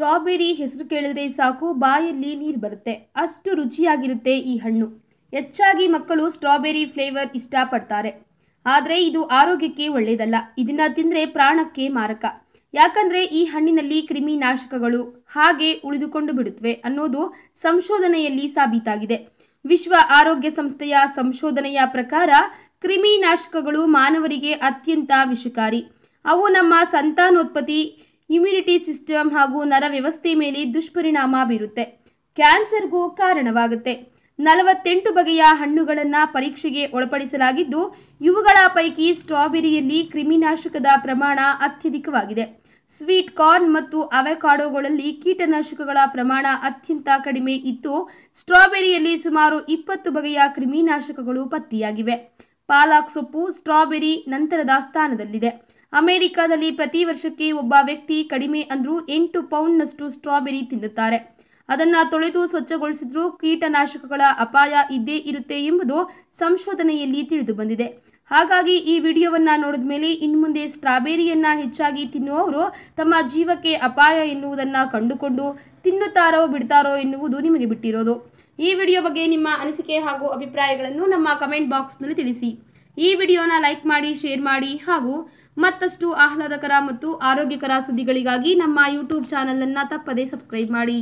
strawberry ಹೆಸರು ಕೇಳಿದ್ರೆ ಸಾಕು ಬಾಯಲ್ಲಿ ನೀರು ಬರುತ್ತೆ ಅಷ್ಟು ರುಚಿಯಾಗಿರುತ್ತೆ ಈ ಹಣ್ಣು ಹೆಚ್ಚಾಗಿ ಮಕ್ಕಳು ಸ್ಟ್ರಾಬೆರಿ ಫ್ಲೇವರ್ ಇಷ್ಟಪಡ್ತಾರೆ ಆದರೆ ಇದು ಆರೋಗ್ಯಕ್ಕೆ ಒಳ್ಳೆಯದಲ್ಲ ಇದನ್ನ ತಿಂದರೆ ಪ್ರಾಣಕ್ಕೆ ಮಾರಕ ಯಾಕಂದ್ರೆ ಈ ಹಣ್ಣಿನಲ್ಲಿ ಕ್ರಿಮಿನಾಶಕಗಳು ಹಾಗೆ ಉಳಿದುಕೊಂಡು ಬಿಡುತ್ತವೆ ಅನ್ನೋದು ಸಂಶೋಧನೆಯಲ್ಲಿ ಸಾಬೀತಾಗಿದೆ ವಿಶ್ವ ಆರೋಗ್ಯ ಸಂಸ್ಥೆಯ ಸಂಶೋಧನೆಯ ಪ್ರಕಾರ ಕ್ರಿಮಿನಾಶಕಗಳು ಮಾನವರಿಗೆ ಅತ್ಯಂತ ವಿಷಕಾರಿ ಅವು ನಮ್ಮ ಸಂತಾನೋತ್ಪತ್ತಿ ಇಮ್ಯುನಿಟಿ ಸಿಸ್ಟಮ್ ಹಾಗೂ ನರ ವ್ಯವಸ್ಥೆ ಮೇಲೆ ದುಷ್ಪರಿಣಾಮ ಬೀರುತ್ತೆ ಕ್ಯಾನ್ಸರ್ಗೂ ಕಾರಣವಾಗುತ್ತೆ ನಲವತ್ತೆಂಟು ಬಗೆಯ ಹಣ್ಣುಗಳನ್ನು ಪರೀಕ್ಷೆಗೆ ಒಳಪಡಿಸಲಾಗಿದ್ದು ಇವುಗಳ ಪೈಕಿ ಸ್ಟ್ರಾಬೆರಿಯಲ್ಲಿ ಕ್ರಿಮಿನಾಶಕದ ಪ್ರಮಾಣ ಅತ್ಯಧಿಕವಾಗಿದೆ ಸ್ವೀಟ್ ಕಾರ್ನ್ ಮತ್ತು ಅವೆಕಾಡೋಗಳಲ್ಲಿ ಕೀಟನಾಶಕಗಳ ಪ್ರಮಾಣ ಅತ್ಯಂತ ಕಡಿಮೆ ಇತ್ತು ಸ್ಟ್ರಾಬೆರಿಯಲ್ಲಿ ಸುಮಾರು ಇಪ್ಪತ್ತು ಬಗೆಯ ಕ್ರಿಮಿನಾಶಕಗಳು ಪತ್ತೆಯಾಗಿವೆ ಪಾಲಾಕ್ ಸೊಪ್ಪು ಸ್ಟ್ರಾಬೆರಿ ನಂತರದ ಸ್ಥಾನದಲ್ಲಿದೆ ಅಮೆರಿಕಾದಲ್ಲಿ ಪ್ರತಿ ವರ್ಷಕ್ಕೆ ಒಬ್ಬ ವ್ಯಕ್ತಿ ಕಡಿಮೆ ಅಂದ್ರೂ ಎಂಟು ಪೌಂಡ್ನಷ್ಟು ಸ್ಟ್ರಾಬೆರಿ ತಿನ್ನುತ್ತಾರೆ ಅದನ್ನು ತೊಳೆದು ಸ್ವಚ್ಛಗೊಳಿಸಿದ್ರೂ ಕೀಟನಾಶಕಗಳ ಅಪಾಯ ಇದ್ದೇ ಇರುತ್ತೆ ಎಂಬುದು ಸಂಶೋಧನೆಯಲ್ಲಿ ತಿಳಿದು ಬಂದಿದೆ ಹಾಗಾಗಿ ಈ ವಿಡಿಯೋವನ್ನ ನೋಡಿದ ಮೇಲೆ ಇನ್ಮುಂದೆ ಸ್ಟ್ರಾಬೆರಿಯನ್ನ ಹೆಚ್ಚಾಗಿ ತಿನ್ನುವವರು ತಮ್ಮ ಜೀವಕ್ಕೆ ಅಪಾಯ ಎನ್ನುವುದನ್ನ ಕಂಡುಕೊಂಡು ತಿನ್ನುತ್ತಾರೋ ಬಿಡ್ತಾರೋ ಎನ್ನುವುದು ನಿಮಗೆ ಬಿಟ್ಟಿರೋದು ಈ ವಿಡಿಯೋ ಬಗ್ಗೆ ನಿಮ್ಮ ಅನಿಸಿಕೆ ಹಾಗೂ ಅಭಿಪ್ರಾಯಗಳನ್ನು ನಮ್ಮ ಕಮೆಂಟ್ ಬಾಕ್ಸ್ನಲ್ಲಿ ತಿಳಿಸಿ ಈ ವಿಡಿಯೋನ ಲೈಕ್ ಮಾಡಿ ಶೇರ್ ಮಾಡಿ ಹಾಗೂ ಮತ್ತಷ್ಟು ಆಹ್ಲಾದಕರ ಮತ್ತು ಆರೋಗ್ಯಕರ ಸುದ್ದಿಗಳಿಗಾಗಿ ನಮ್ಮ ಯೂಟ್ಯೂಬ್ ಚಾನಲನ್ನು ತಪ್ಪದೇ ಸಬ್ಸ್ಕ್ರೈಬ್ ಮಾಡಿ